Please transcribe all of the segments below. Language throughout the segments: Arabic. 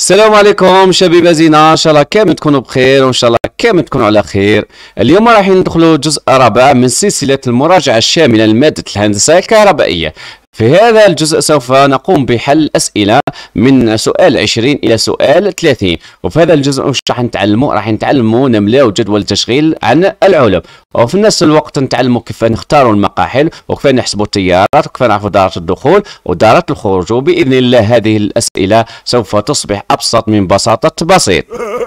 السلام عليكم شبيبة زينة ان شاء الله كامل تكونوا بخير وان شاء الله كامل تكونوا على خير اليوم راح ندخلوا جزء رابع من سلسلة المراجعة الشاملة لمادة الهندسة الكهربائية في هذا الجزء سوف نقوم بحل أسئلة من سؤال 20 إلى سؤال 30 وفي هذا الجزء واش راح نتعلموا راح نتعلموا نملاو جدول التشغيل عن العلب وفي نفس الوقت نتعلموا كيف نختاروا المقاحل وكيف نحسبوا التيارات وكيف نعرفوا دارة الدخول ودارة الخروج وبإذن الله هذه الأسئلة سوف تصبح أبسط من بساطة بسيط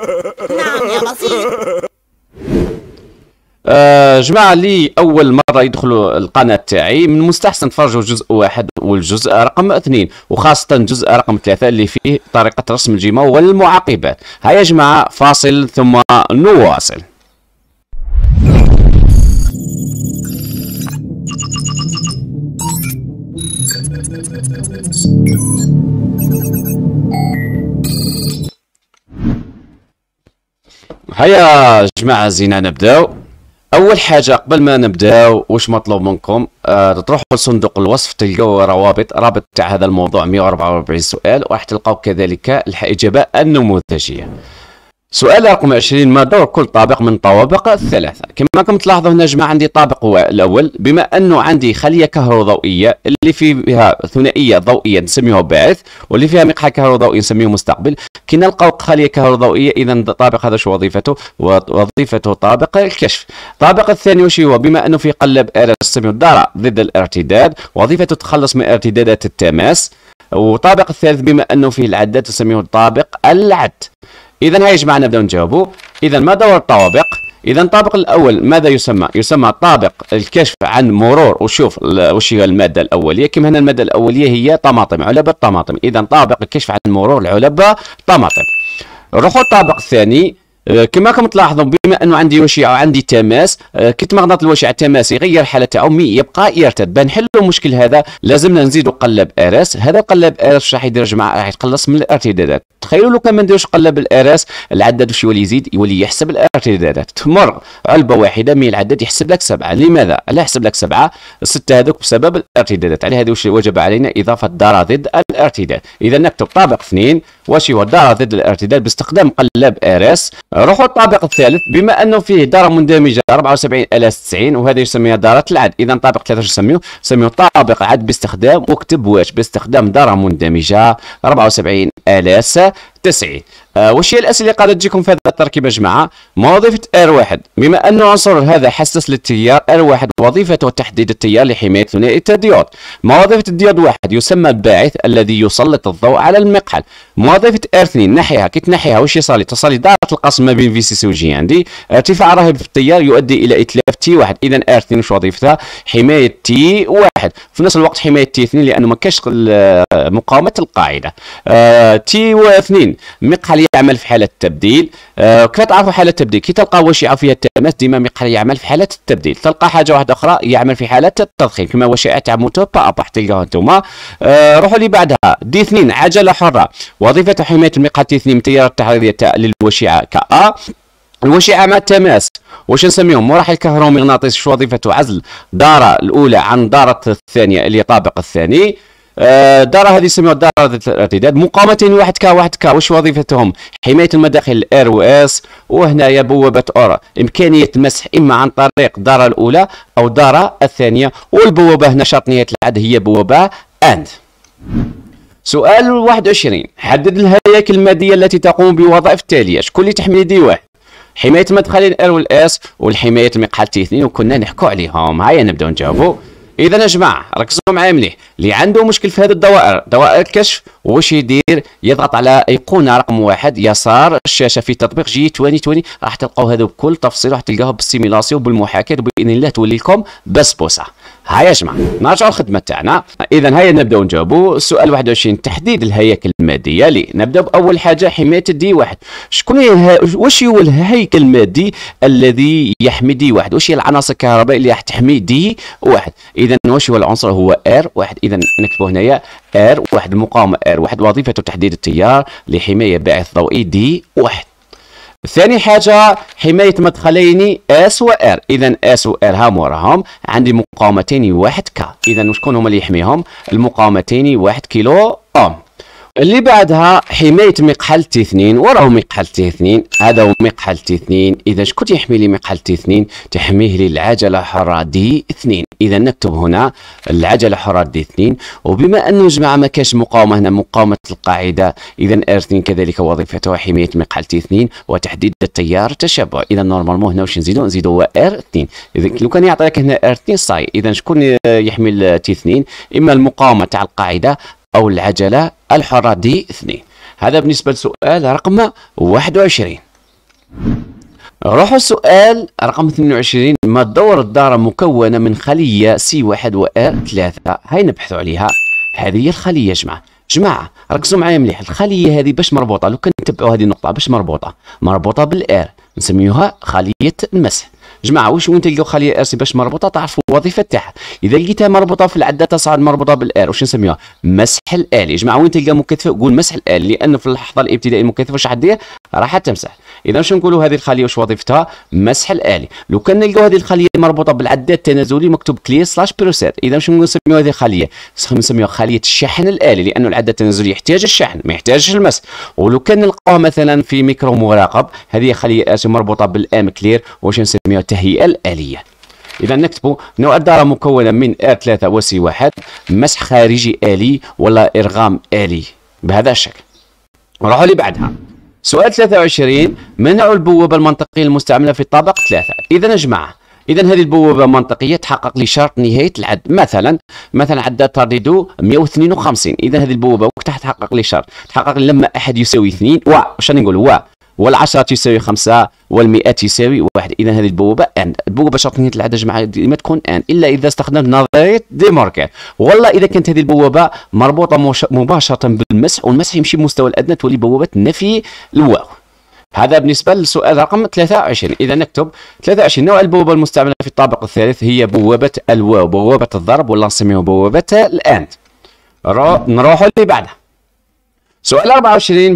نعم يا بسيط آه، جماعة اللي أول مرة يدخلوا القناة تاعي من مستحسن تفرجوا جزء واحد والجزء رقم اثنين وخاصة جزء رقم ثلاثة اللي فيه طريقة رسم الجيمة والمعاقبات هيا جماعة فاصل ثم نواصل هيا جماعة زينة نبداو اول حاجه قبل ما نبداو واش مطلوب منكم آه تروحوا لصندوق الوصف تلقاو روابط رابط تاع هذا الموضوع 144 سؤال وراح تلقاو كذلك الاجابه النموذجيه سؤال رقم 20 ما دور كل طابق من طوابق الثلاثة؟ كما راكم تلاحظوا هنا جماعة عندي طابق هو الأول بما أنه عندي خلية كهروضوئية اللي فيها ثنائية ضوئية نسميها باعث واللي فيها مقحى كهروضوئي نسميه مستقبل كي نلقاو خلية كهروضوئية إذا الطابق هذا شو وظيفته؟ وظيفته طابق الكشف. الطابق الثاني وش هو؟ بما أنه في قلب آر نسميه الدارة ضد الارتداد وظيفته تخلص من ارتدادات التماس. وطابق الثالث بما أنه فيه العدات نسميه الطابق العد. إذا هيا جماعة نبداو نجاوبوا إذا ما دور الطوابق إذا الطابق الأول ماذا يسمى؟ يسمى طابق الكشف عن مرور وشوف وش هي المادة الأولية كما هنا المادة الأولية هي طماطم علبة طماطم إذا طابق الكشف عن مرور العلبة طماطم نروحوا الطابق الثاني آه، كما راكم تلاحظون بما انه عندي وشيعه وعندي تماس آه، كي مغناطيس الوشيعه التماس يغير حاله تاعو يبقى يرتد باه نحلوا المشكل هذا لازمنا نزيدوا قلب ارس هذا قلب ارس راح يدير جماعه راح يتقلص من الارتدادات تخيلوا لو كان ما نديروش قلب الارس العدد واش يولي يزيد يولي يحسب الارتدادات تمر علبه واحده من العدد يحسب لك سبعه لماذا على يحسب لك سبعه سته هذوك بسبب الارتدادات على هذه واش وجب علينا اضافه دار ضد الارتداد اذا نكتب طابق اثنين واش هو دار ضد الارتداد باستخدام قلب ارس روحوا الطابق الثالث بما انه فيه دار مندمجه 74 الى 74090 وهذا يسميها دارة العد اذا طابق ثلاثه نسميه نسميه طابق عد باستخدام اكتب واش باستخدام دار مندمجه 74 74000 التسعي آه واش هي الاسئله قاعده تجيكم في هذا التركيب يا جماعه وظيفه R1 بما ان عنصر هذا حساس للتيار R1 وظيفته تحديد التيار لحمايه ثنائي الديود وظيفه الديود 1 يسمى الباعث الذي يسلط الضوء على المقحل وظيفه R2 نحيها كي تنحيها واش يصلي تصلي دائره القسم ما بين في سي سي وجي عندي ارتفاع رهيب في التيار يؤدي الى اتلاف تي 1 اذا R2 واش وظيفتها حمايه تي T1 في نفس الوقت حمايه تي 2 لانه ما كاش مقاومه القاعده آه تي 2 اللاعبين مقحل يعمل في حاله التبديل آه كيف تعرفوا حاله التبديل كي تلقى وشعه فيها التماس ديما مقحل يعمل في حاله التبديل تلقى حاجه واحده اخرى يعمل في حاله التضخيم كما وشعه تاع موتوبا اباح تلقاها انتم آه روحوا لي بعدها دي اثنين عجله حره وظيفه حمايه المقحل دي اثنين من التيار التحريريه للوشعه كأ الوشعة مع التماس واش نسميهم مراحل كهرومغناطيس شو وظيفته عزل دارة الأولى عن دارة الثانية اللي طابق الثاني الدارة آه، هذه يسموها دار ذات الارتداد مقاومتين واحد كا واحد كا واش وظيفتهم حماية المداخل الاير و اس وهنايا بوابة اورا امكانية المسح اما عن طريق الدارة الاولى او الدارة الثانية والبوابة هنا شرط نهايه العد هي بوابة اند سؤال 21 حدد الهياكل المادية التي تقوم بوظائف التالية شكون اللي تحمل دي واحد حماية المدخلين ار والاس والحماية تي اثنين وكنا نحكوا عليهم هيا نبداو نجاوبوا اذا يا جماعه ركزوا معايا مليح اللي عنده مشكل في هذه الدوائر دوائر الكشف واش يدير يضغط على ايقونه رقم واحد يسار الشاشه في تطبيق جي 2020 راح تلقاو هذا بكل تفصيل راح تلقاوه بالسيميلاسيون وبالمحاكاه باذن الله تولي لكم بس بوسه هاي يا جماعه نرجعوا الخدمه تاعنا اذا هيا نبداو نجاوبوا السؤال 21 تحديد الهياكل الماديه لي نبداو باول حاجه حمايه الدي واحد شكون ه... واش هو الهيكل المادي الذي يحمي دي واحد واش هي العناصر الكهربائيه اللي راح تحمي دي واحد اذا واش هو العنصر هو ار واحد اذا نكتبوا هنايا ار واحد المقاومه ار واحد وظيفته تحديد التيار لحمايه باعث ضوئي دي واحد ثاني حاجة حماية مدخلين اس و ار اذا اس و ار هام وراهم عندي مقاومتين واحد ك اذا شكون هما اللي يحميهم المقاومتين واحد كيلو اوم اللي بعدها حماية مقحل تي 2 وراه مقحل تي 2 هذا هو مقحل تي 2 إذا شكون يحمي لي مقحل تي 2 تحميه لي العجلة الحرة دي 2 إذا نكتب هنا العجلة حره دي 2 وبما أنه جماعة ما كاش مقاومة هنا مقاومة القاعدة إذا ار 2 كذلك وظيفتها حماية مقحل تي 2 وتحديد التيار التشبع إذا نورمالمون هنا واش نزيدو نزيدو هو ار 2 إذا لو كان يعطيك هنا ار 2 صاي إذا شكون يحمي تي 2 إما المقاومة تاع القاعدة أو العجلة الحرة دي 2 هذا بالنسبة لسؤال رقم 21 روحوا السؤال رقم 22 ما دور الدارة مكونة من خلية سي 1 و ار 3 هاي نبحثوا عليها هذه هي الخلية جماعة جماعة ركزوا معايا مليح الخلية هذه باش مربوطة لو كان تبعوا هذه النقطة باش مربوطة مربوطة بالار نسميوها خلية المسح جماعة واش وين تلقاو خلية ار سي باش مربوطة تعرفوا الوظيفه تاعها اذا لقيتها مربوطه في العده تصعد مربوطه بالال واش نسميوها مسح الال يا جماعه وين تلقى مكثفه قول مسح الال لان في اللحظه الابتدائيه المكثفه واش حدير راح تمسح اذا واش نقولوا هذه الخليه واش وظيفتها مسح الالي لو كان نلقى هذه الخليه مربوطه بالعده التنازلي مكتوب كلير سلاش بروسيد اذا واش نسميو هذه الخليه نسميوها خليه الشحن الالي لانه العده التنازلي يحتاج الشحن ما يحتاجش المسح ولو كان نلقاها مثلا في ميكرو مراقب هذه خليه مربوطه بالام كلير واش نسميوها التهيئه الاليه اذا نكتبوا نوع الدارة مكونة من R3 وسي 1 مسح خارجي آلي ولا إرغام آلي بهذا الشكل نروحوا اللي بعدها سؤال 23 ما البوابة المنطقية المستعملة في الطابق 3 إذا يا جماعة إذا هذه البوابة المنطقية تحقق لي شرط نهاية العد مثلا مثلا عداد ترددو 152 إذا هذه البوابة وقتها تحقق لي شرط تحقق لي لما أحد يساوي 2 و واش نقول و والعشرة تساوي 5 والمئات يساوي واحد اذا هذه البوابه اند البوابه شرطيه العدد مع ديما تكون اند الا اذا استخدمت نظريه دي ماركت والله اذا كانت هذه البوابه مربوطه مباشره بالمسح والمسح يمشي مستوى الادنى تولي بوابه نفي الواو هذا بالنسبة للسؤال رقم 23 إذا نكتب 23 نوع البوابة المستعملة في الطابق الثالث هي بوابة الواو بوابة الضرب ولا نسميها بوابة الأند نروحوا اللي بعدها سؤال 24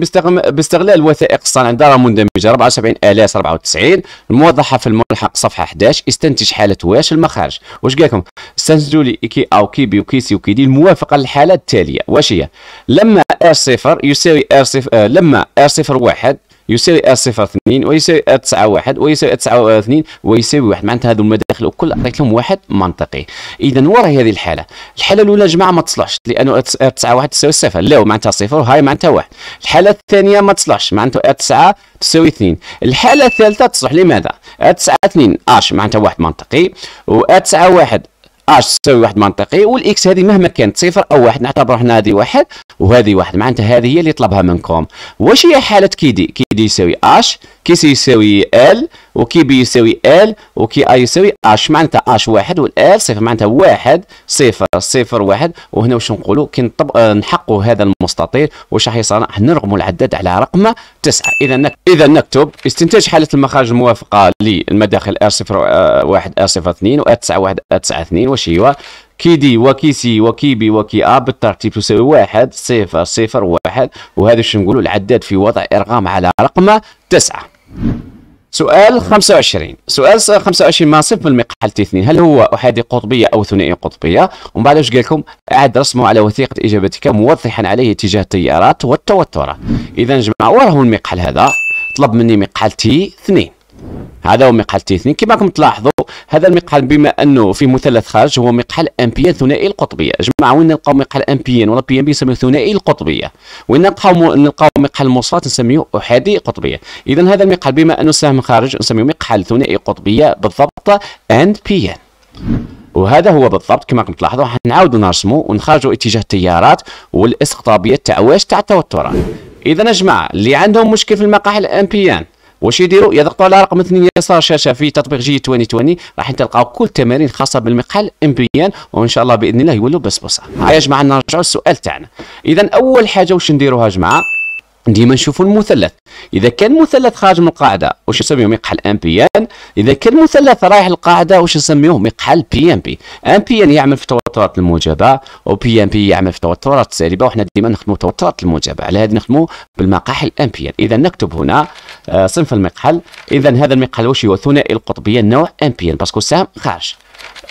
باستغلال وثائق الصنع دار مندمجه 74094 الموضحه في الملحق صفحه 11 استنتج حاله واش المخارج واش قال لكم استنتجوا لي كي او كي بي وكي سي وكي دي الموافقه للحاله التاليه واش هي لما ار صفر يساوي ار صفر آه، لما ار صفر واحد يساوي ار صفر اثنين ويساوي ار تسعة واحد ويساوي ار تسعة اثنين ويساوي واحد معناتها هذو المداخل الكل عطيت لهم واحد منطقي اذا ورا هذه الحاله الحاله الاولى جماعه ما تصلحش لانه ار تسعة واحد تساوي صفر لا معناتها صفر وهاي معناتها واحد الحاله الثانيه ما تصلحش معناتها ار تسعة تساوي اثنين الحاله الثالثه تصلح لماذا ار تسعة اثنين اش معناتها واحد منطقي و تسعة واحد اش تساوي واحد منطقي والاكس هذه مهما كانت صفر او واحد نعتبروا حنا هذه واحد وهذه واحد معناتها هذه هي اللي طلبها منكم واش هي حاله كيدي كيدي يساوي اش كي سي يساوي ال وكي بي يساوي ال وكي اي يساوي اش معناتها اش واحد والال صفر معناتها واحد صفر صفر واحد وهنا واش نقولوا كي نطبق آه، نحقوا هذا المستطيل واش راح يصير راح نرقموا العداد على رقم تسعه اذا نك... اذا نكتب استنتاج حاله المخارج الموافقه للمداخل ار صفر آه، واحد ار صفر اثنين وار تسعه واحد ار تسعه اثنين واش هي كي دي وكي سي وكي بي وكي ا بالترتيب تساوي واحد صفر صفر واحد وهذا شنو نقولوا العداد في وضع ارقام على رقم تسعه سؤال 25 سؤال 25 منصب في المقحل تي 2 هل هو احادي قطبيه او ثنائي قطبيه ومن بعد واش قال لكم عاد رسمه على وثيقه اجابتك موضحا عليه اتجاه التيارات والتوترات اذا جماعه وراه المقحل هذا طلب مني مقحل تي 2 هذا هو مقحل تي 2 كما راكم تلاحظوا هذا المقحل بما انه فيه مثلث خارج هو مقحل امبيان ثنائي القطبيه جماعه وين نلقاو مقحل امبيان ولا بي ام بي نسميه ثنائي القطبيه وين نلقاو نلقاو مقحل موصلات نسميه احادي قطبيه اذا هذا المقحل بما انه سهم خارج نسميه مقحل ثنائي قطبيه بالضبط اند بي ان وهذا هو بالضبط كما راكم تلاحظوا نعاودوا نرسموا ونخرجوا اتجاه التيارات والاستقطابيه واش تاع التوترات اذا يا جماعه اللي عندهم مشكل في المقاحل الامبيان واش يديروا يضغطوا على رقم اثنين يسار الشاشه في تطبيق جي 2020 راح تلقاو كل التمارين الخاصه بالمقحل ان وان شاء الله باذن الله يولوا بسبوسه يا جماعه نرجعوا للسؤال تاعنا اذا اول حاجه واش نديروها يا جماعه ديما نشوفوا المثلث اذا كان مثلث خارج من القاعده واش نسميوه مقحل ام بي ان اذا كان مثلث رايح للقاعده واش نسميوه مقحل بي ام بي ام بي ان يعمل في توترات الموجبه وبي ام بي يعمل في توترات السالبه وحنا ديما نخدموا توترات الموجبه على هذه نخدموا بالمقاحل ام بي ان اذا نكتب هنا آه، صنف المقحل اذا هذا المقحل واش هو ثنائي القطبيه النوع ام بي ان باسكو السهم خارج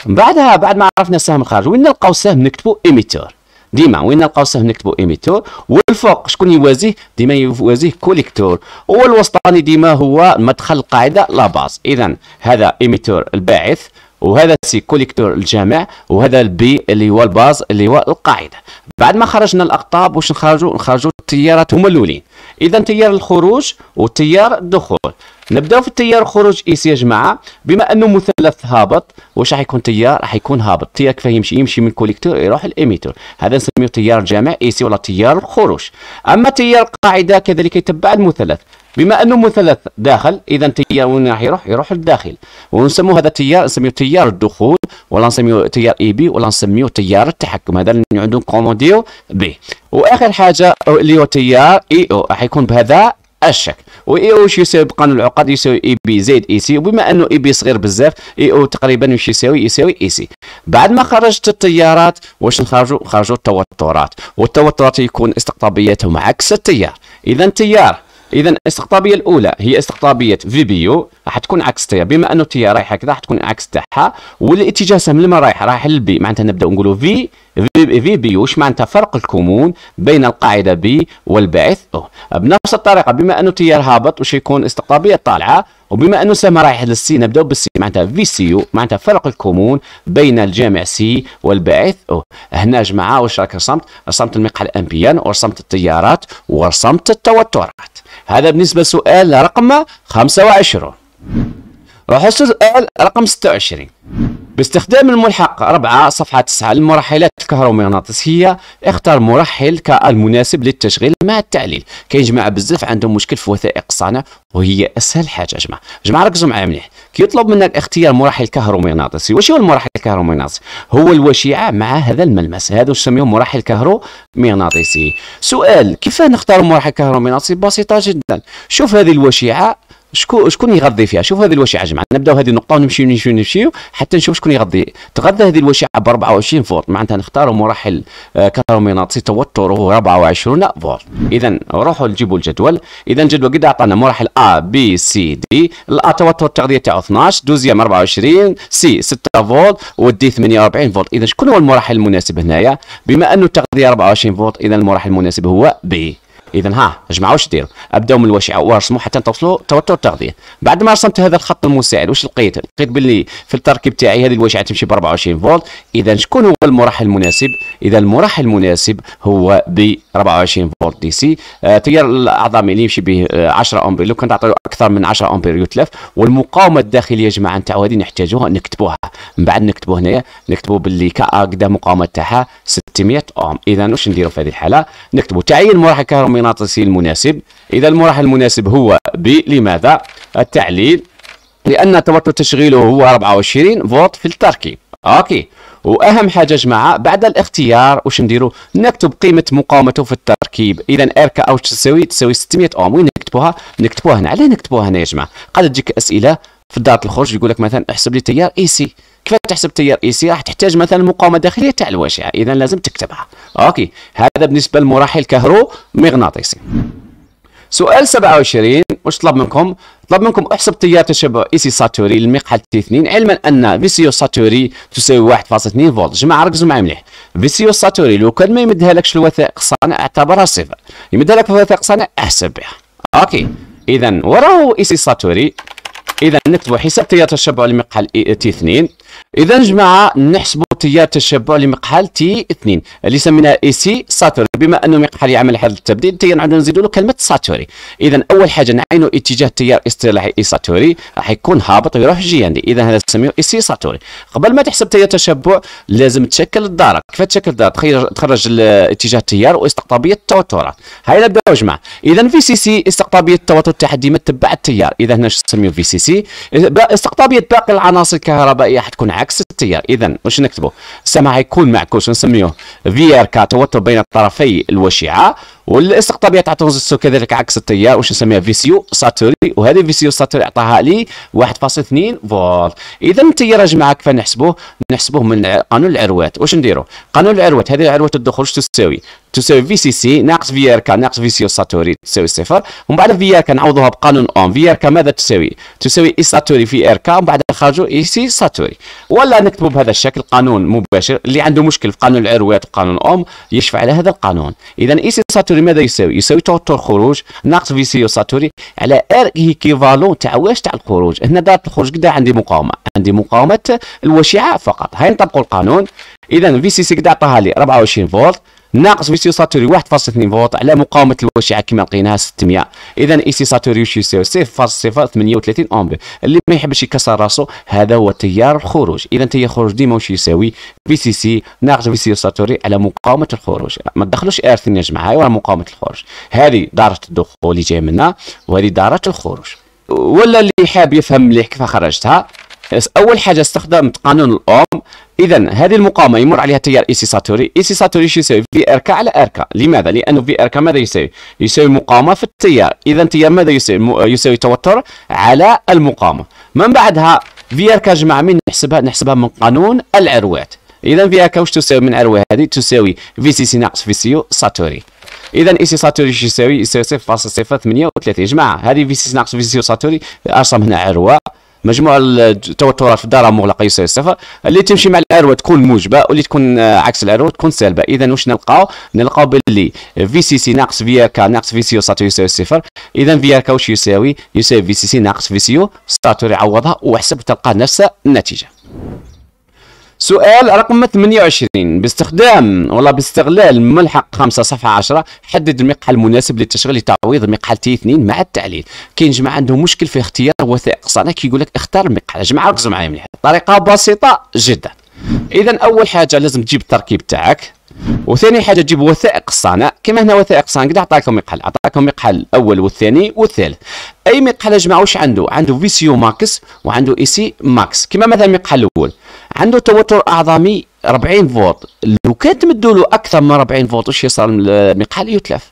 بعدها بعد ما عرفنا السهم الخارج وين نلقاو السهم نكتبوا ايميتور ديما وين نلقاو سهم نكتبو ايميتور والفوق شكون يوازيه ديما يوازيه كوليكتور والوسطاني ديما هو مدخل القاعده لاباس اذا هذا ايميتور الباعث وهذا سي كوليكتور الجامع وهذا البي اللي هو الباز اللي هو القاعده بعد ما خرجنا الاقطاب واش نخرجوا نخرجوا التيارات هما الاولين اذا تيار الخروج وتيار الدخول نبداو في التيار الخروج سي يا جماعه بما انه مثلث هابط واش راح يكون تيار راح يكون هابط التيار كيفاه يمشي يمشي من كوليكتور يروح الاميتور هذا نسميه تيار الجامع ايسي ولا تيار الخروج اما تيار القاعده كذلك يتبع المثلث بما انه مثلث داخل اذا تيار وين راح يروح؟ يروح للداخل ونسموه هذا التيار نسميه تيار الدخول ولا نسميه تيار اي بي ولا نسميه تيار التحكم هذا اللي عندهم كومونديو به واخر حاجه اللي هو تيار اي او راح يكون بهذا الشكل واي او واش يساوي بقانون العقد يساوي اي بي زائد اي سي وبما انه اي بي صغير بزاف اي او تقريبا واش يساوي يساوي اي سي بعد ما خرجت التيارات واش نخرجوا خرجوا التوترات والتوترات يكون استقطابيتهم عكس التيار اذا تيار اذا الاستقطابيه الاولى هي استقطابيه في يو راح تكون عكس تي بما انه تي رايحه كذا راح تكون عكس تاعها والاتجاه سهم لما رايحه رايح للبي معناتها نبداو نقولوا في في بي واش معناتها فرق الكمون بين القاعده بي والباعث او بنفس الطريقه بما انه تيار هابط واش يكون استقطابيه طالعه وبما انه سهم رايح للسي نبداو بالسي معناتها في سي يو معناتها فرق الكمون بين الجامع سي والباعث او هنا جماعه واش راك رسمت رسمت المقحى الامبيان ورسمت التيارات ورسمت التوترات هذا بالنسبة لسؤال رقم 25 راح السؤال رقم 26 باستخدام الملحق 4 صفحة 9 للمرحلات الكهرومغناطيسية اختار مرحل كالمناسب للتشغيل مع التعليل كاين جماعة بزاف عندهم مشكل في وثائق الصانع وهي أسهل حاجة جماعة جماعة ركزوا معايا مليح يطلب منك اختيار مرحل كهرومغناطيسي واش هو المرحل الكهرومغناطيسي هو الوشيعه مع هذا الملمس هذا نسميه مرحل كهرومغناطيسي سؤال كيف نختار مرحل كهرومغناطيسي بسيطه جدا شوف هذه الوشيعه شكون شكون يغذي فيها شوف هذه الوشيعه جمع جماعه نبداو هذه النقطه ونمشيو نمشيو نمشيو حتى نشوف شكون يغذي تغذى هذه الوشيعه ب 24 فولت معناتها نختاروا مراحل كهرومغناطيسي هو 24 فولت اذا روحوا نجيبوا الجدول اذا الجدول قد اعطانا مراحل ا بي سي دي الا توتر التغذيه تاعو 12 دوزيام 24 سي 6 فولت والدي 48 فولت اذا شكون هو المراحل المناسب هنايا بما انه التغذيه 24 فولت اذا المراحل المناسب هو بي اذا ها اجمعوا جماعه واش ديروا ابداوا من الواشعه وارسموا حتى توصلوا توتر التغذيه بعد ما رسمت هذا الخط المساعد واش لقيت لقيت باللي في التركيب تاعي هذه الوشعه تمشي ب 24 فولت اذا شكون هو المراحل المناسب اذا المراحل المناسب هو ب 24 فولت دي سي آه تيار اللي يمشي به 10 آه، امبير لو كان تعطيو اكثر من 10 امبير يتلف والمقاومه الداخليه يا جماعه نتاعو هذه نحتاجوها نكتبوها من بعد نكتبو هنايا نكتبو باللي كا قدام مقاومه تاعها 600 اوم اذا واش نديروا في هذه الحاله نكتبوا تعيين المراحل الكهرومغناطيسي المناسب اذا المراحل المناسب هو ب لماذا التعليل لان توتر تشغيله هو 24 فولت في التركيب اوكي واهم حاجه يا جماعه بعد الاختيار واش نديروا نكتب قيمه مقاومته في التركيب اذا ار كا او تساوي تساوي 600 اوم وين نكتبوها نكتبوها هنا علاه نكتبوها هنا يا جماعه قد تجيك اسئله في دارة الخروج يقول لك مثلا احسب لي تيار اي سي كيف تحسب التيار اي سي راح تحتاج مثلا مقاومه داخليه تاع الواشعه اذا لازم تكتبها اوكي هذا بالنسبه للمراحل مغناطيسي سؤال 27 واش طلب منكم؟ طلب منكم احسب تيار تشبع اي سي ساتوري للمقحل تي 2 علما ان في فيسيو ساتوري تساوي 1.2 فولت جماعه ركزوا معايا مليح في فيسيو ساتوري لو كان ما يمدها لكش الوثائق صانع اعتبرها صفر يمدها لك الوثائق صانع احسب بها اوكي اذا وراه اي سي ساتوري اذا نكتبوا حساب تيار تشبع للمقحل تي 2 اذا جماعه نحسبوا تيار تشبع لمقحل تي 2 اللي سميناها اي سي ساتوري بما انه مقحل يعمل هذا التبديل تيار عندنا نزيدوا له كلمه ساتوري اذا اول حاجه نعينوا اتجاه التيار الاصطلاحي اي ساتوري راح يكون هابط ويروح جياندي اذا هذا نسميه اي سي ساتوري قبل ما تحسب تيار تشبع لازم تشكل الدارك كيف تشكل الدارك تخرج تخرج اتجاه التيار واستقطابيه التوترات هاي نبداو جماعه اذا في سي سي استقطابيه التوتر التحدي ما تبع التيار اذا هنا نسميه في سي سي استقطابيه باقي العناصر الكهربائيه حتكون عكس عكس التيار اذا واش نكتبوا السهم يكون معكوس نسميه في ار كتوتر بين الطرفي الوشيعه والاستقطابيه تاع ترانزستور كذلك عكس التيار واش نسميها فيسيو ساتوري وهذه فيسيو ساتوري عطاها لي 1.2 فولت اذا التيار يا جماعه كيف نحسبوه نحسبوه من قانون العروات واش نديروا قانون العروات هذه عروه الدخول واش تساوي تساوي في سي سي ناقص في ار كا ناقص في سي ساتوري تساوي صفر ومن بعد في ار كا نعوضوها بقانون اون في ار كا ماذا تساوي؟ تساوي اي ساتوري في ار كا ومن بعد نخرجوا اي سي ساتوري ولا نكتبوا بهذا الشكل قانون مباشر اللي عنده مشكل في قانون العروات وقانون اوم يشفع على هذا القانون اذا اي سي ساتوري ماذا يساوي؟ يساوي توتر خروج ناقص في سي ساتوري على ار ايكيفالون تاع واش تاع الخروج هنا دارت الخروج كدا عندي مقاومه عندي مقاومه الوشعه فقط هاي نطبقوا القانون اذا في سي سي كدا عطاها لي 24 فولت ناقص في سي ساتوري 1.2 فولت على مقاومه الوشيعه كما لقيناها 600 اذا اي سي ساتوري واش يساوي 0.038 امبير اللي ما يحبش يكسر راسو هذا هو تيار الخروج اذا تيار الخروج ديما واش يساوي في سي سي ناقص في سي ساتوري على مقاومه الخروج ما تدخلوش ار يا جماعه هي مقاومه الخروج هذه داره الدخول اللي جاي منها وهذه داره الخروج ولا اللي حاب يفهم مليح كيف خرجتها اول حاجه استخدمت قانون الاوم اذا هذه المقاومه يمر عليها تيار ايسي ساتوري ايسي ساتوري شو يساوي في ار على ار لماذا لانه في ار ماذا يساوي يساوي مقاومه في التيار اذا تيار ماذا يساوي يساوي توتر على المقاومه من بعدها في ار كا جمع من نحسبها نحسبها من قانون العروات اذا في ار واش تساوي من عروه هذه تساوي في سي سي ناقص في سيو ساتوري اذا اي سي ساتوري شو يساوي يساوي 0.038 يا جماعه هذه في سي ناقص في سيو ساتوري ارسم هنا عروه مجموع التوترات في الدار المغلقة يساوي صفر اللي تمشي مع العروه تكون موجبه واللي تكون عكس العروه تكون سالبه اذا واش نلقاو نلقاو باللي في سي سي ناقص في كا ناقص في سي ساتور يساوي صفر اذا في كا واش يساوي يساوي في سي سي ناقص في سي ساتور يعوضها وحسب تلقى نفس النتيجه سؤال رقم 28 باستخدام ولا باستغلال ملحق 5 صفحه 10 حدد المقحى المناسب للتشغيل لتعويض مقحل تي 2 مع التعليل كاين جماعه عندهم مشكل في اختيار وثائق صانع كيقول لك اختار المقحى جماعه ركزوا معايا مليح طريقه بسيطه جدا اذا اول حاجه لازم تجيب التركيب تاعك وثاني حاجه تجيب وثائق الصانع كما هنا وثائق الصانع قد عطاكم مقحل عطاكم مقحل الاول والثاني والثالث اي مقحل يا جماعه واش عنده عنده فيسيو ماكس وعنده اي سي ماكس كما مثلا المقحل الاول عنده توتر اعظمي 40 فولت لو كان تمدوا له اكثر من 40 فولت واش يصير المقحل يتلف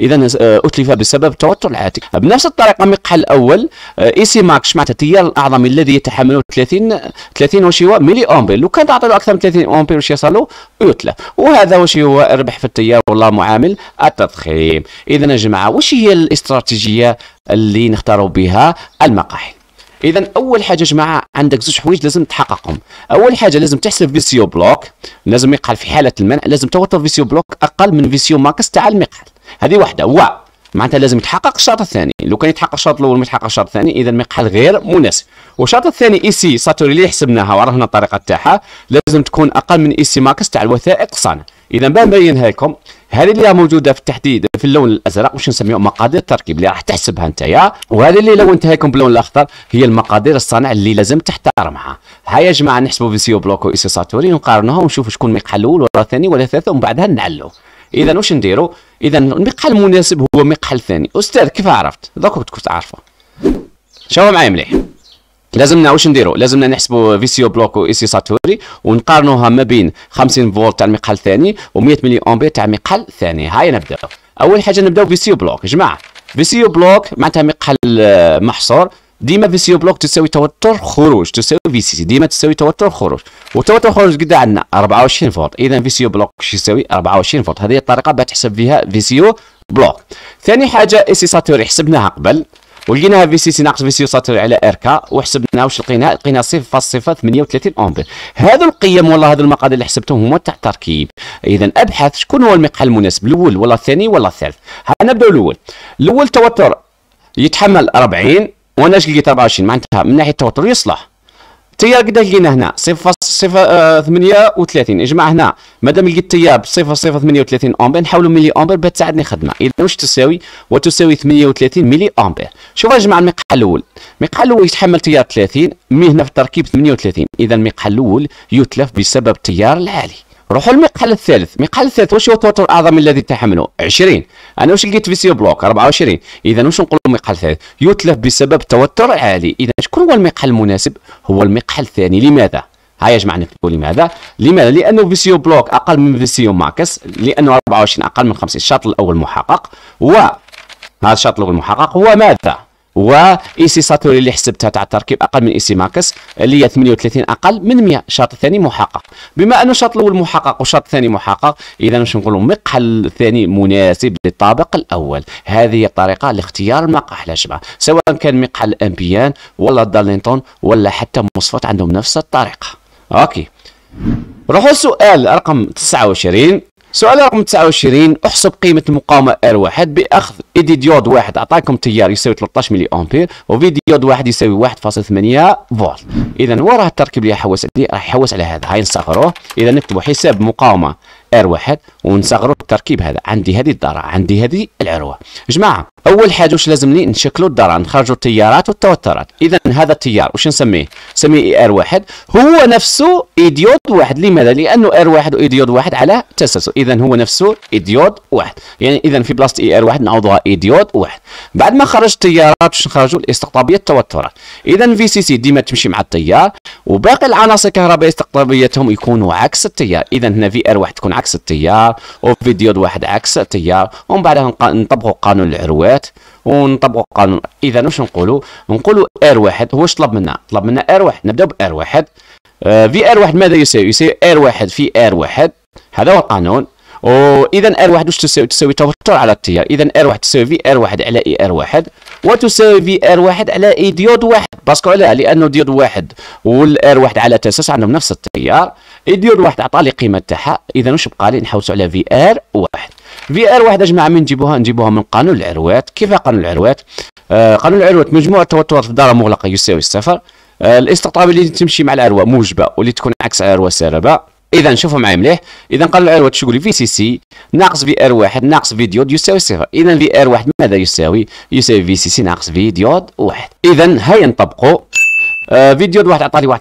اذا آه، اتلف بسبب توتر العاتق بنفس الطريقه المقحل الاول آه، اي سي ماكس معناتها التيار الاعظمي الذي يتحمل 30 30 واش هو ملي امبير لو كان تعطي له اكثر من 30 امبير واش يصير له يتلف وهذا واش هو الربح في التيار ولا معامل التضخيم اذا يا جماعه واش هي الاستراتيجيه اللي نختاروا بها المقاحل اذا اول حاجه يا جماعه عندك زوج حوايج لازم تحققهم اول حاجه لازم تحسب فيسيو بلوك لازم يقع في حاله المنع لازم توتر فيسيو بلوك اقل من فيسيو ماكس تاع المقعد هذه واحده و معناتها لازم يتحقق الشرط الثاني لو كان يتحقق الشرط الاول ما يتحقق الشرط الثاني اذا المقعد غير مناسب والشرط الثاني اي سي ساتوري اللي حسبناها وعرفنا الطريقه تاعها لازم تكون اقل من اي سي ماكس تاع الوثائق صانع اذا بنبينها لكم هذه اللي موجوده في التحديد في اللون الازرق واش نسميو مقادير التركيب اللي راح تحسبها يا وهذه اللي لو انتهيكم باللون الاخضر هي المقادير الصانع اللي لازم تحترمها هيا يا جماعه نحسبوا في سيو بلوك وايسي ساتوري ونقارنوهم ونشوفوا شكون المقحل الاول ولا الثاني ولا الثالث ومن بعدها نعلو اذا واش نديروا اذا المقحل المناسب هو المقحل الثاني استاذ كيف عرفت دوك كنت عارفه شوفوا معايا مليح لازم واش نديرو لازمنا نحسبوا فيسيو بلوك اي سي ساتوري ونقارنوها ما بين 50 فولت تاع المقال الثاني و100 ملي امبير تاع المقال الثاني هاي نبداو اول حاجه نبداو فيسيو بلوك جماعه فيسيو بلوك معناتها مقال آه، محصور ديما فيسيو بلوك تساوي توتر خروج تساوي في سي ديما تساوي توتر خروج وتوتر خروج قد عندنا 24 فولت اذا فيسيو بلوك شو يساوي 24 فولت هذه الطريقه باش تحسب فيها فيسيو بلوك ثاني حاجه اي سي ساتوري حسبناها قبل ولقيناها في سي سي ناقص في سي يسطر على ار كا واش لقينا لقينا 0.038 امبير هذو القيم والله هذو المقادير اللي حسبتهم هما تاع التركيب اذا ابحث شكون هو المقحل المناسب الاول ولا الثاني ولا الثالث ها نبداو الاول الاول توتر يتحمل 40 وانا اش لقيت 24 معناتها من ناحيه التوتر يصلح التيار قد لقينا هنا آه، صفر صفر ثمانية وثلاثين يا هنا مادام لقيت التيار بصفر صفر ثمانية وثلاثين أمبير نحاولوا ملي أمبير باش تساعدني خدمة إذا واش تساوي وتساوي ثمانية وثلاثين ملي أمبير شوف اجمع المقحه الأول المقحه الأول يتحمل تيار ثلاثين مي هنا في التركيب ثمانية وثلاثين إذا المقحه الأول يتلف بسبب التيار العالي روحوا للمقحل الثالث المقحل الثالث واش هو التوتر الاعظم الذي تحمله 20 انا واش لقيت في سي بلوك 24 اذا واش نقولوا المقحل الثالث يتلف بسبب توتر عالي اذا شكون هو المقحل المناسب هو المقحل الثاني لماذا ها يا جماعه نكتبوا لماذا لماذا لانه فيسيو بلوك اقل من فيسيو ماكس لانه 24 اقل من 50 الشاطر الاول محقق و هذا الشاطر الاول محقق هو ماذا اي سي ساتوري اللي حسبتها تاع التركيب اقل من اي سي ماكس اللي هي 38 اقل من 100 الشرط الثاني محقق بما انه الشرط الاول محقق والشرط الثاني محقق اذا باش نقولوا المقحل الثاني مناسب للطابق الاول هذه هي الطريقه لاختيار المقاح الاشباه سواء كان مقحل امبيان ولا دارلينتون ولا حتى مصفات عندهم نفس الطريقه اوكي روحوا السؤال رقم 29 سؤال رقم 29 احسب قيمة المقاومة R1 بأخذ إيدي ديود واحد أعطاكم تيار يساوي 13 ملي أمبير وفي ديود واحد يساوي 1.8 فولت إذا وراه التركيب اللي حوس عليه راح يحوس على هذا هاي نصغروه إذا نكتبوا حساب مقاومة ار واحد ونصغروا التركيب هذا عندي هذه الذره عندي هذه العروه جماعه اول حاجه واش لازمني نشكلوا الذره نخرجوا التيارات والتوترات اذا هذا التيار واش نسميه نسميه اي ار واحد هو نفسه ايديود واحد لماذا لانه ار واحد وايديود واحد على تسلسل اذا هو نفسه ايديود واحد يعني اذا في بلاصه اي ار واحد نعوضها ايديود واحد بعد ما خرجت التيارات واش نخرجوا الاستقطابيه التوترات اذا في سي سي ديما تمشي مع التيار وباقي العناصر الكهربائيه استقطابيتهم يكونوا عكس التيار اذا هنا في ار واحد تكون عكس عكس التيار وفيديو واحد عكس التيار ومن بعدها نطبقوا قانون العروات ونطبقوا قانون اذا واش نقولوا نقولوا ار واحد هو واش طلب منا طلب منا ار واحد نبداو بار واحد آه، في ار واحد ماذا يساوي يساوي ار واحد في ار واحد هذا هو القانون واذا ار واحد واش تساوي تساوي توتر على التيار اذا ار واحد تساوي في ار واحد على اي ار واحد وتساوي في ار واحد على اي ديود واحد باسكو علاه لانه ديود واحد والار واحد على تاسس عندهم نفس التيار اي ديود واحد عطى لي قيمه تاعها اذا واش بقى لي نحوسوا على في ار واحد في ار واحد يا جماعه من نجيبوها نجيبوها من قانون العروات كيف قانون العروات آه قانون العروات مجموع التوتر في الدار المغلقه يساوي الصفر آه الاستقطاب اللي تمشي مع العروه موجبه واللي تكون عكس العروه سالبه اذا شوفوا معايا مليح اذا قال ار واحد يقول لي في سي سي ناقص في ار واحد ناقص في ديود يساوي صفر اذا في ار واحد ماذا يساوي يساوي في سي سي ناقص في ديود واحد اذا هيا نطبقوا آه في ديود واحد عطاني 1.8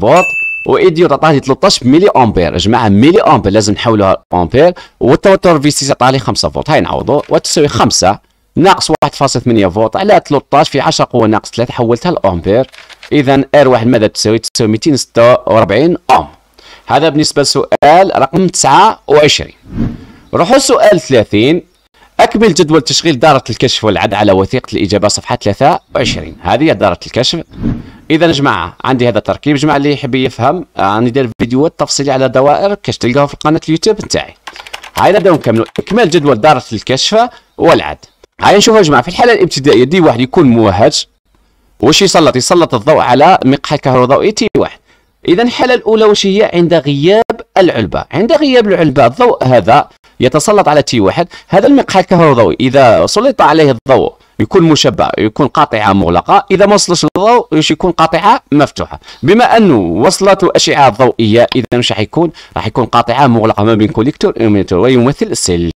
فولت وايديود عطاني 13 ملي امبير جماعه ملي امبير لازم نحولوها امبير والتوتر في سي سي عطاني 5 فولت هاي نعوضوا وتساوي 5 ناقص 1.8 فولت على 13 في 10 قوه ناقص 3 حولتها لامبير اذا ار واحد ماذا تساوي تساوي 246 اوم هذا بالنسبة لسؤال رقم 29 روحوا سؤال 30 أكمل جدول تشغيل دارة الكشف والعد على وثيقة الإجابة صفحة 23 هذه دارة الكشف إذا جماعة عندي هذا التركيب جماعة اللي يحب يفهم راني آه، داير فيديوهات تفصيلي على دوائر كاش تلقاوه في قناة اليوتيوب نتاعي هاي نبداو نكملوا إكمال جدول دارة الكشف والعد هاي نشوفوا يا جماعة في الحالة الابتدائية دي واحد يكون موهج واش يسلط يسلط الضوء على المقحى الكهروضوئي تي واحد إذا الحاله الاولى واش هي عند غياب العلبة عند غياب العلبة الضوء هذا يتسلط على تي واحد هذا المقحل كهربائي إذا سلط عليه الضوء يكون مشبع يكون قاطعة مغلقة إذا ما وصلش الضوء يكون قاطعة مفتوحة بما أنه وصلت أشعة ضوئية إذا مش يكون راح يكون قاطعة مغلقة ما بين كوليكتور ويمثل السلك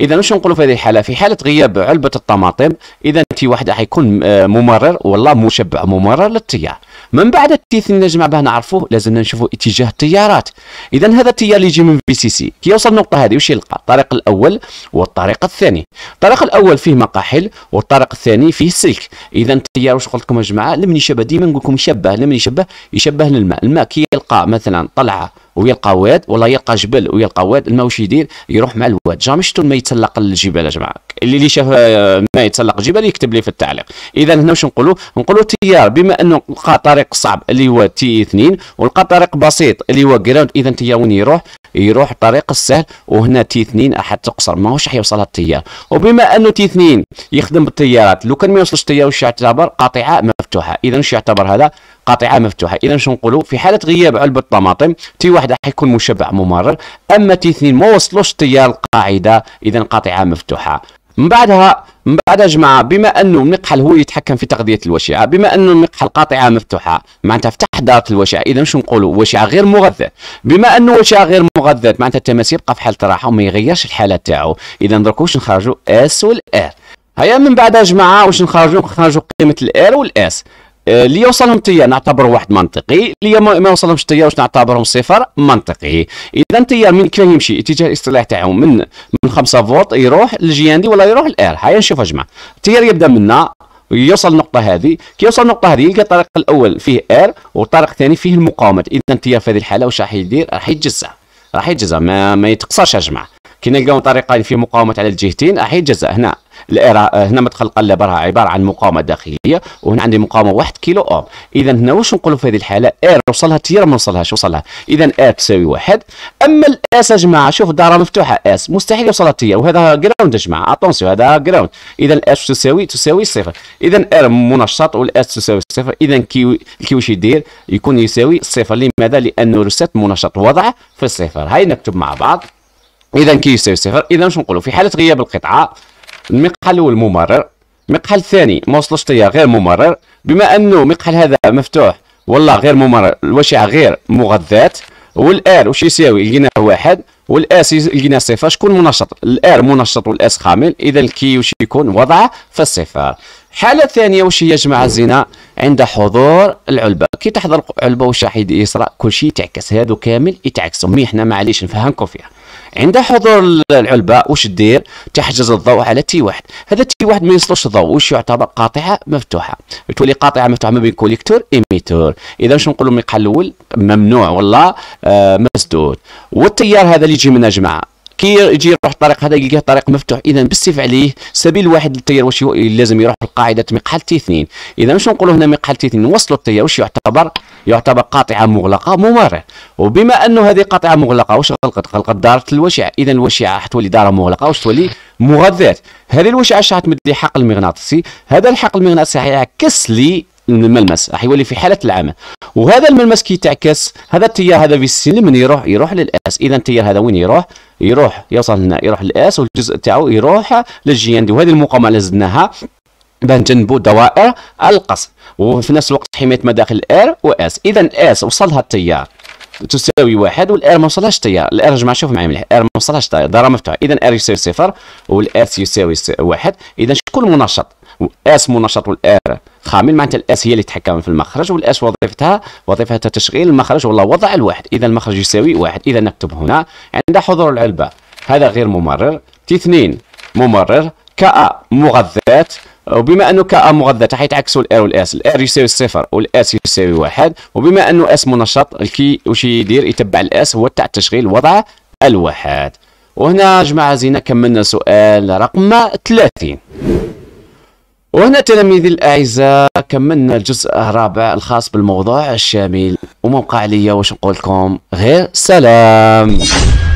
اذا وش نقولوا في هذه الحاله في حاله غياب علبه الطماطم اذا تي واحد حيكون آه، ممرر والله مشبع ممرر للتيار من بعد التيث نجمع به نعرفوه لازم نشوفوا اتجاه التيارات اذا هذا التيار اللي يجي من في سي سي كي يوصل النقطه هذه وش يلقى الطريق الاول والطريق الثاني الطريق الاول فيه مقاحل والطريق الثاني فيه سلك اذا التيار واش قلت لكم يا جماعه لمن يشبه ديما نقول لكم يشبه لمن يشبه يشبه للماء الماء كي يلقى مثلا طلعه ويلقى واد ولا يلقى جبل ويلقى واد الماء واش يدير يروح مع الواد جامي شفتوا الماء يتسلق الجبال يا جماعه اللي اللي شاف آه، ما يتسلق الجبال يكتب لي في التعليق اذا هنا واش نقولوا نقولوا تيار بما انه لقى طريق صعب اللي هو تي 2 ولقى طريق بسيط اللي هو جراوند اذا تيار وين يروح يروح الطريق السهل وهنا تي 2 احد تقصر ماهوش حيوصلها التيار وبما انه تي 2 يخدم بالتيارات لو كان ما يوصلش التيار واش يعتبر قاطعه مفتوحه اذا واش يعتبر هذا قاطعه مفتوحه اذا شنو نقولوا في حاله غياب علبه الطماطم تي راح حيكون مشبع ممرر اما تي 2 ما وصلوش التيار القاعده اذا قاطعه مفتوحه من بعدها من بعد جماعه بما انه النقحل هو يتحكم في تغذيه الوشعه بما انه النقحل قاطعة مفتوحه معناتها فتح داره الوشعه اذا مش نقولوا وشعه غير مغذى بما انه وشعه غير مغذى معناتها التماس يبقى في حاله راحة وما يغيرش الحاله تاعو اذا درك واش نخرجوا اس والار هيا من بعد جماعه واش نخرجوا نخرجوا قيمه الار والاس اللي آه، يوصلهم تيا نعتبره واحد منطقي اللي ما يوصلهمش تيا واش نعتبرهم صفر منطقي اذا تيا من كيف يمشي اتجاه الاصطلاح تاعهم من من 5 فولت يروح للجياندي ولا يروح للار هيا نشوفوا يا جماعه التيار يبدا منا يوصل النقطة هذه كي يوصل النقطة هذه يلقى الطريق الأول فيه R والطريق الثاني فيه المقاومة إذا التيار في هذه الحالة واش راح يدير راح يتجزأ راح يتجزأ ما, ما يتقصرش يا جماعة كي نلقاو طريقين فيه مقاومة على الجهتين راح يتجزأ هنا آه، هنا مدخل القله برها عباره عن مقاومه داخليه وهنا عندي مقاومه 1 كيلو اوم اذا هنا واش نقولوا في هذه الحاله ار وصلها تيار ما وصلهاش وصلها اذا ار تساوي واحد اما الاس يا جماعه شوف الدائره مفتوحه اس مستحيل يوصلها تيار وهذا جراوند يا جماعه اتونسيو هذا جراوند اذا الاس تساوي تساوي صفر اذا ار منشط والاس تساوي صفر اذا كي كي واش يدير يكون يساوي صفر لماذا لانه رسات منشط وضع في الصفر هاي نكتب مع بعض اذا كي يساوي صفر اذا شنو نقولوا في حاله غياب القطعه المقحل والممرر المقحل الثاني ما وصلش طيا غير ممرر بما انه المقحل هذا مفتوح والله غير ممرر الوشعه غير مغذات والار واش يساوي لقيناه واحد والاس لقيناه صفر شكون منشط الار منشط والاس خامل اذا الكي واش يكون وضعه في الصفر حالة ثانية واش هي جماعه الزنا عند حضور العلبه كي تحضر علبه والشاحد يسرى كل شيء يتعكس هادو كامل يتعكسوا مي حنا معليش نفهمكم فيها عند حضور العلبه واش دير تحجز الضوء على تي واحد هذا تي واحد ما يصلوش الضوء واش يعتبر قاطعه مفتوحه تولي قاطعه مفتوحه ما بين كوليكتور ايميتور اذا واش نقولوا المقحل الاول ممنوع والله آه مسدود والتيار هذا اللي يجي من جماعه كي يجي يروح الطريق هذا يلقاه طريق مفتوح اذا بالسيف عليه سبيل واحد للتيار واش لازم يروح لقاعده مقحل تي 2 اذا واش نقولوا هنا مقحل تي 2 وصلوا التيار واش يعتبر يعتبر قاطعه مغلقه ممرر وبما انه هذه قاطعه مغلقه واش غلقت غلقت داره الوشيعه اذا الوشيعه حتولي داره مغلقه واش تولي مغذات هذه الوشعه تمد لي حقل مغناطيسي هذا الحقل المغناطيسي حيعكس لي الملمس راح يولي في حاله العمى وهذا الملمس كي تعكس هذا التيار هذا في السين من يروح يروح للاس اذا التيار هذا وين يروح يروح يوصل هنا يروح للاس والجزء تاعو يروح للجياندي وهذه المقاومه اللي زدناها باش نجنبوا دوائر إيه؟ القصر وفي نفس الوقت حمايه مداخل ار إيه واس اذا اس وصلها التيار تساوي واحد والار ما وصلهاش التيار الار جماعه شوف معايا مليح الار ما وصلهاش التيار دائره مفتوحه اذا ار يساوي صفر والاس يساوي واحد اذا شكون منشط اس منشط والار خامل معناتها الاس هي اللي تتحكم في المخرج والاس وظيفتها وظيفتها تشغيل المخرج والله وضع الواحد اذا المخرج يساوي واحد اذا نكتب هنا عند حضور العلبه هذا غير ممرر تي اثنين ممرر كا مغذات وبما انه كا مغذى حيتعكسوا الار والاس الار يساوي صفر والاس يساوي واحد وبما انه اس منشط الكي واش يدير يتبع الاس هو تاع التشغيل وضع الواحد وهنا جماعه زينا كملنا سؤال رقم 30 وهنا تلاميذي الاعزاء كملنا الجزء الرابع الخاص بالموضوع الشامل وموقع ليا واش نقول لكم غير سلام